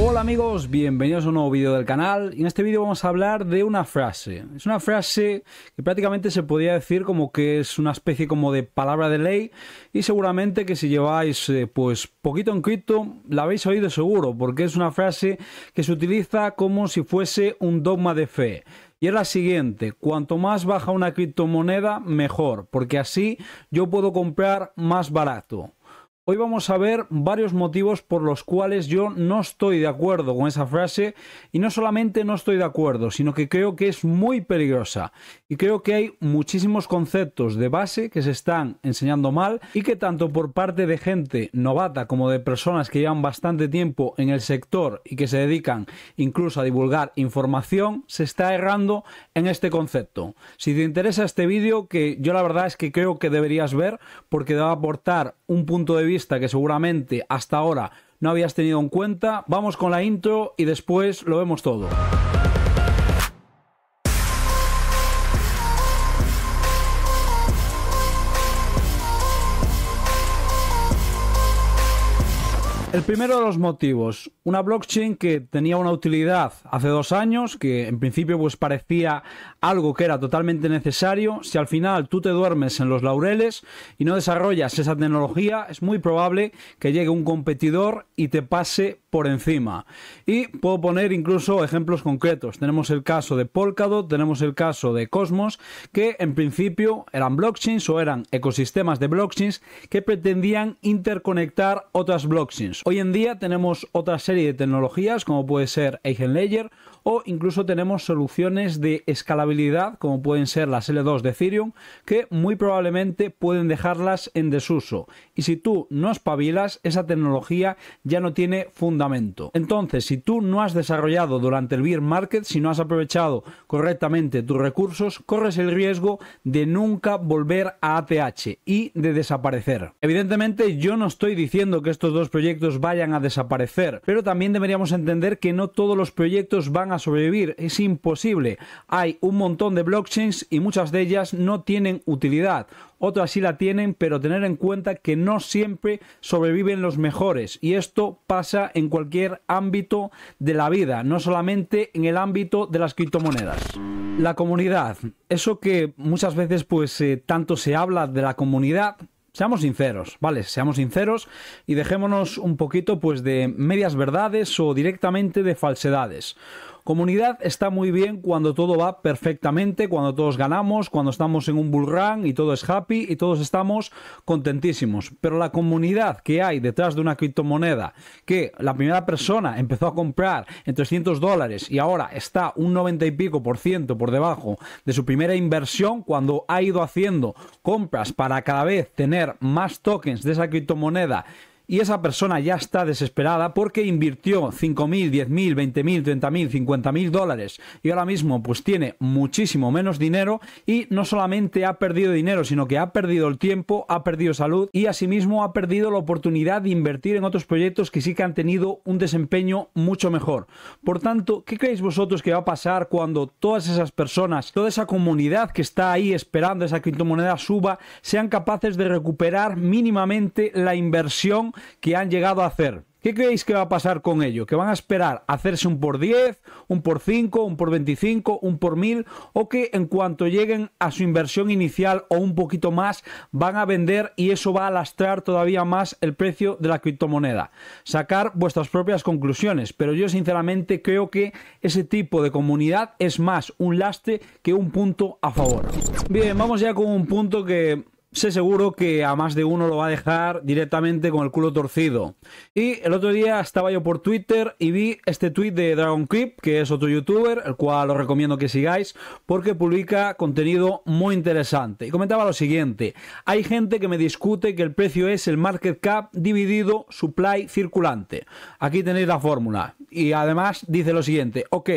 Hola amigos, bienvenidos a un nuevo vídeo del canal y en este vídeo vamos a hablar de una frase. Es una frase que prácticamente se podría decir como que es una especie como de palabra de ley y seguramente que si lleváis eh, pues poquito en cripto la habéis oído seguro porque es una frase que se utiliza como si fuese un dogma de fe. Y es la siguiente, cuanto más baja una criptomoneda, mejor, porque así yo puedo comprar más barato. Hoy vamos a ver varios motivos por los cuales yo no estoy de acuerdo con esa frase y no solamente no estoy de acuerdo, sino que creo que es muy peligrosa y creo que hay muchísimos conceptos de base que se están enseñando mal y que tanto por parte de gente novata como de personas que llevan bastante tiempo en el sector y que se dedican incluso a divulgar información se está errando en este concepto. Si te interesa este vídeo que yo la verdad es que creo que deberías ver porque te va a aportar un punto de vista que seguramente hasta ahora no habías tenido en cuenta. Vamos con la intro y después lo vemos todo. El primero de los motivos, una blockchain que tenía una utilidad hace dos años, que en principio pues parecía algo que era totalmente necesario. Si al final tú te duermes en los laureles y no desarrollas esa tecnología, es muy probable que llegue un competidor y te pase por encima. Y puedo poner incluso ejemplos concretos. Tenemos el caso de Polkadot, tenemos el caso de Cosmos, que en principio eran blockchains o eran ecosistemas de blockchains que pretendían interconectar otras blockchains. Hoy en día tenemos otra serie de tecnologías como puede ser Eigenlayer o incluso tenemos soluciones de escalabilidad como pueden ser las L2 de Ethereum que muy probablemente pueden dejarlas en desuso. Y si tú no espabilas, esa tecnología ya no tiene fundamento entonces, si tú no has desarrollado durante el Beer market, si no has aprovechado correctamente tus recursos, corres el riesgo de nunca volver a ATH y de desaparecer. Evidentemente, yo no estoy diciendo que estos dos proyectos vayan a desaparecer, pero también deberíamos entender que no todos los proyectos van a sobrevivir. Es imposible. Hay un montón de blockchains y muchas de ellas no tienen utilidad otras sí la tienen, pero tener en cuenta que no siempre sobreviven los mejores. Y esto pasa en cualquier ámbito de la vida, no solamente en el ámbito de las criptomonedas. La comunidad, eso que muchas veces pues eh, tanto se habla de la comunidad, Seamos sinceros, ¿vale? Seamos sinceros y dejémonos un poquito pues de medias verdades o directamente de falsedades. Comunidad está muy bien cuando todo va perfectamente, cuando todos ganamos, cuando estamos en un bull y todo es happy y todos estamos contentísimos. Pero la comunidad que hay detrás de una criptomoneda, que la primera persona empezó a comprar en 300 dólares y ahora está un 90 y pico por ciento por debajo de su primera inversión, cuando ha ido haciendo compras para cada vez tener más tokens de esa criptomoneda, y esa persona ya está desesperada porque invirtió 5.000, 10.000, 20.000, 30.000, 50.000 dólares y ahora mismo pues tiene muchísimo menos dinero y no solamente ha perdido dinero, sino que ha perdido el tiempo, ha perdido salud y asimismo ha perdido la oportunidad de invertir en otros proyectos que sí que han tenido un desempeño mucho mejor. Por tanto, ¿qué creéis vosotros que va a pasar cuando todas esas personas, toda esa comunidad que está ahí esperando esa criptomoneda suba, sean capaces de recuperar mínimamente la inversión que han llegado a hacer. ¿Qué creéis que va a pasar con ello? ¿Que van a esperar hacerse un por 10, un por 5, un por 25, un por 1000? ¿O que en cuanto lleguen a su inversión inicial o un poquito más van a vender y eso va a lastrar todavía más el precio de la criptomoneda? Sacar vuestras propias conclusiones, pero yo sinceramente creo que ese tipo de comunidad es más un lastre que un punto a favor. Bien, vamos ya con un punto que sé seguro que a más de uno lo va a dejar directamente con el culo torcido. Y el otro día estaba yo por Twitter y vi este tweet de Dragon Creep, que es otro youtuber, el cual os recomiendo que sigáis, porque publica contenido muy interesante. Y comentaba lo siguiente: hay gente que me discute que el precio es el market cap dividido supply circulante. Aquí tenéis la fórmula. Y además dice lo siguiente: ok,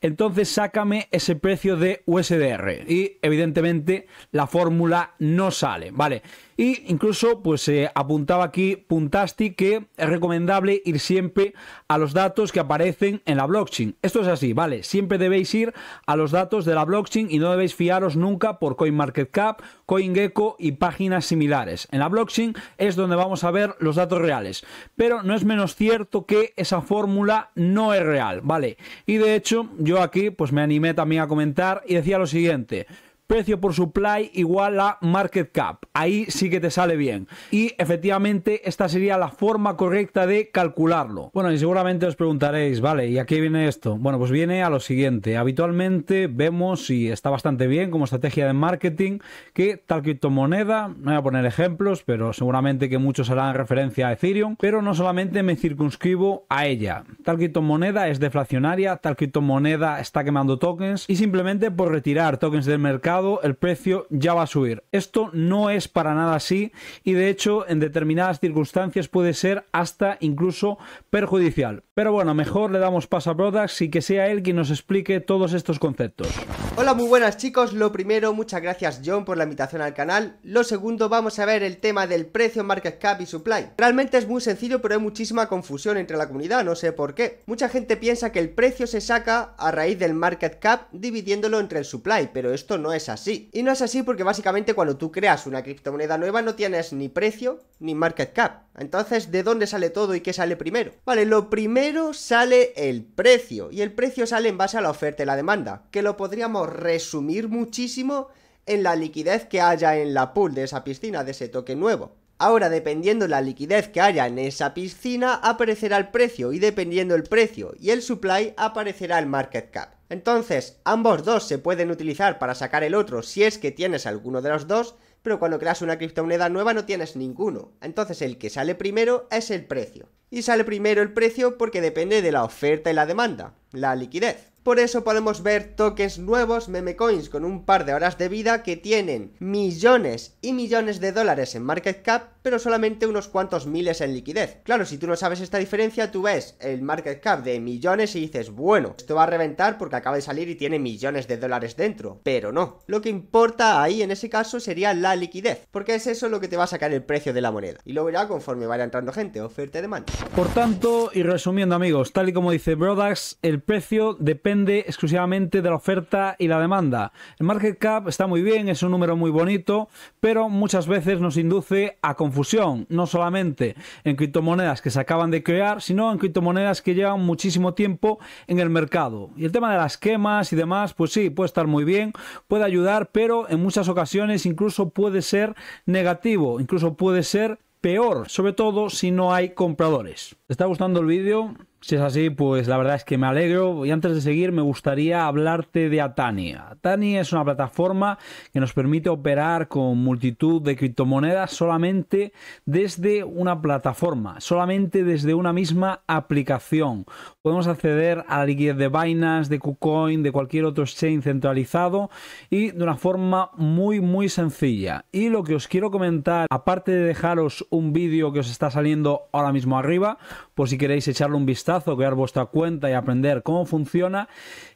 entonces sácame ese precio de USDR. Y evidentemente la fórmula no sale. Vale, vale. Y incluso, pues eh, apuntaba aquí Puntasti que es recomendable ir siempre a los datos que aparecen en la blockchain. Esto es así, ¿vale? Siempre debéis ir a los datos de la blockchain y no debéis fiaros nunca por CoinMarketCap, CoinGecko y páginas similares. En la blockchain es donde vamos a ver los datos reales. Pero no es menos cierto que esa fórmula no es real, ¿vale? Y de hecho, yo aquí pues me animé también a comentar y decía lo siguiente precio por supply igual a market cap. Ahí sí que te sale bien. Y efectivamente esta sería la forma correcta de calcularlo. Bueno, y seguramente os preguntaréis, vale, ¿y a qué viene esto? Bueno, pues viene a lo siguiente. Habitualmente vemos, y está bastante bien como estrategia de marketing, que tal criptomoneda, no voy a poner ejemplos, pero seguramente que muchos harán referencia a Ethereum, pero no solamente me circunscribo a ella. Tal criptomoneda es deflacionaria, tal criptomoneda está quemando tokens y simplemente por retirar tokens del mercado el precio ya va a subir. Esto no es para nada así y de hecho en determinadas circunstancias puede ser hasta incluso perjudicial. Pero bueno, mejor le damos paso a Brodax y que sea él quien nos explique todos estos conceptos. Hola, muy buenas chicos. Lo primero, muchas gracias John por la invitación al canal. Lo segundo, vamos a ver el tema del precio, market cap y supply. Realmente es muy sencillo, pero hay muchísima confusión entre la comunidad, no sé por qué. Mucha gente piensa que el precio se saca a raíz del market cap dividiéndolo entre el supply, pero esto no es así. Y no es así porque básicamente cuando tú creas una criptomoneda nueva no tienes ni precio ni market cap. Entonces, ¿de dónde sale todo y qué sale primero? Vale, lo primero sale el precio. Y el precio sale en base a la oferta y la demanda. Que lo podríamos resumir muchísimo en la liquidez que haya en la pool de esa piscina, de ese token nuevo. Ahora, dependiendo la liquidez que haya en esa piscina, aparecerá el precio y dependiendo el precio y el supply, aparecerá el market cap. Entonces, ambos dos se pueden utilizar para sacar el otro si es que tienes alguno de los dos, pero cuando creas una criptomoneda nueva no tienes ninguno. Entonces el que sale primero es el precio. Y sale primero el precio porque depende de la oferta y la demanda, la liquidez. Por eso podemos ver tokens nuevos, memecoins, con un par de horas de vida que tienen millones y millones de dólares en market cap pero solamente unos cuantos miles en liquidez. Claro, si tú no sabes esta diferencia, tú ves el market cap de millones y dices, bueno, esto va a reventar porque acaba de salir y tiene millones de dólares dentro, pero no. Lo que importa ahí en ese caso sería la liquidez, porque es eso lo que te va a sacar el precio de la moneda. Y lo verá conforme vaya entrando gente, oferta y demanda. Por tanto, y resumiendo amigos, tal y como dice Brodax, el precio depende exclusivamente de la oferta y la demanda. El market cap está muy bien, es un número muy bonito, pero muchas veces nos induce a confundir fusión no solamente en criptomonedas que se acaban de crear, sino en criptomonedas que llevan muchísimo tiempo en el mercado. Y el tema de las quemas y demás, pues sí, puede estar muy bien, puede ayudar, pero en muchas ocasiones incluso puede ser negativo, incluso puede ser peor, sobre todo si no hay compradores. ¿Te está gustando el vídeo? Si es así, pues la verdad es que me alegro. Y antes de seguir, me gustaría hablarte de Atania, Atania es una plataforma que nos permite operar con multitud de criptomonedas solamente desde una plataforma, solamente desde una misma aplicación. Podemos acceder a la liquidez de Binance, de KuCoin, de cualquier otro exchange centralizado y de una forma muy, muy sencilla. Y lo que os quiero comentar, aparte de dejaros un vídeo que os está saliendo ahora mismo arriba, por si queréis echarle un vistazo crear vuestra cuenta y aprender cómo funciona,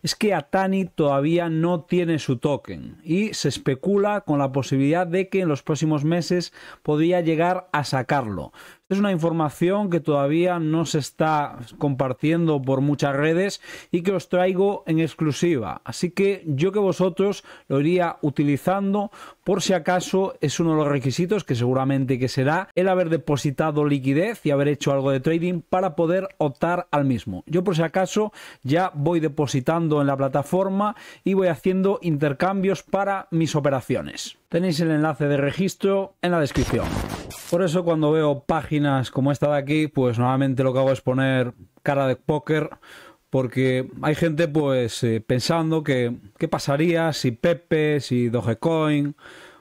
es que Atani todavía no tiene su token y se especula con la posibilidad de que en los próximos meses podría llegar a sacarlo es una información que todavía no se está compartiendo por muchas redes y que os traigo en exclusiva. Así que yo que vosotros lo iría utilizando por si acaso es uno de los requisitos que seguramente que será el haber depositado liquidez y haber hecho algo de trading para poder optar al mismo. Yo por si acaso ya voy depositando en la plataforma y voy haciendo intercambios para mis operaciones. Tenéis el enlace de registro en la descripción. Por eso cuando veo páginas como esta de aquí, pues nuevamente lo que hago es poner cara de póker, porque hay gente pues eh, pensando que qué pasaría si Pepe, si Dogecoin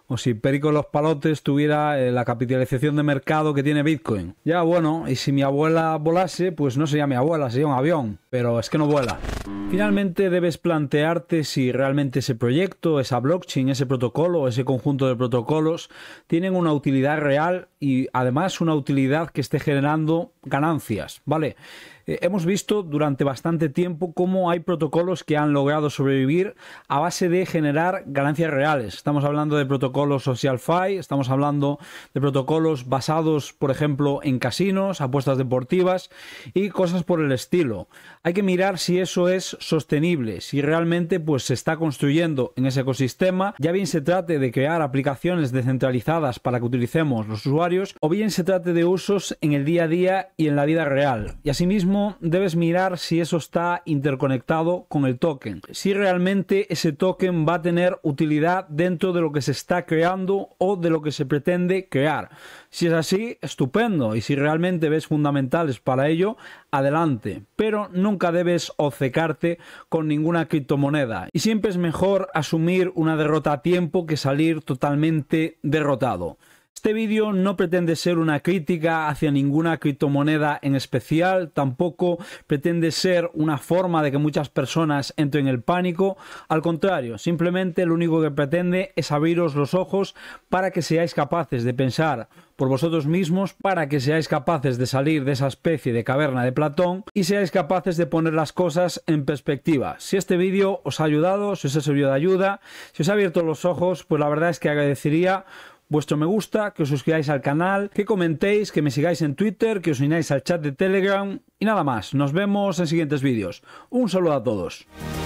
o si Perico los Palotes tuviera eh, la capitalización de mercado que tiene Bitcoin. Ya bueno, y si mi abuela volase, pues no sería mi abuela, sería un avión, pero es que no vuela. Finalmente debes plantearte si realmente ese proyecto, esa blockchain, ese protocolo, ese conjunto de protocolos tienen una utilidad real y además una utilidad que esté generando ganancias, ¿vale? Eh, hemos visto durante bastante tiempo cómo hay protocolos que han logrado sobrevivir a base de generar ganancias reales. Estamos hablando de protocolos SocialFi, estamos hablando de protocolos basados, por ejemplo, en casinos, apuestas deportivas y cosas por el estilo. Hay que mirar si eso es sostenible, si realmente pues se está construyendo en ese ecosistema, ya bien se trate de crear aplicaciones descentralizadas para que utilicemos los usuarios, o bien se trate de usos en el día a día y en la vida real. Y asimismo debes mirar si eso está interconectado con el token, si realmente ese token va a tener utilidad dentro de lo que se está creando o de lo que se pretende crear. Si es así, estupendo, y si realmente ves fundamentales para ello, adelante, pero nunca debes obcecar con ninguna criptomoneda. Y siempre es mejor asumir una derrota a tiempo que salir totalmente derrotado. Este vídeo no pretende ser una crítica hacia ninguna criptomoneda en especial, tampoco pretende ser una forma de que muchas personas entren en el pánico, al contrario, simplemente lo único que pretende es abriros los ojos para que seáis capaces de pensar por vosotros mismos para que seáis capaces de salir de esa especie de caverna de Platón y seáis capaces de poner las cosas en perspectiva. Si este vídeo os ha ayudado, si os ha servido de ayuda, si os ha abierto los ojos, pues la verdad es que agradecería vuestro me gusta, que os suscribáis al canal, que comentéis, que me sigáis en Twitter, que os unáis al chat de Telegram y nada más. Nos vemos en siguientes vídeos. Un saludo a todos.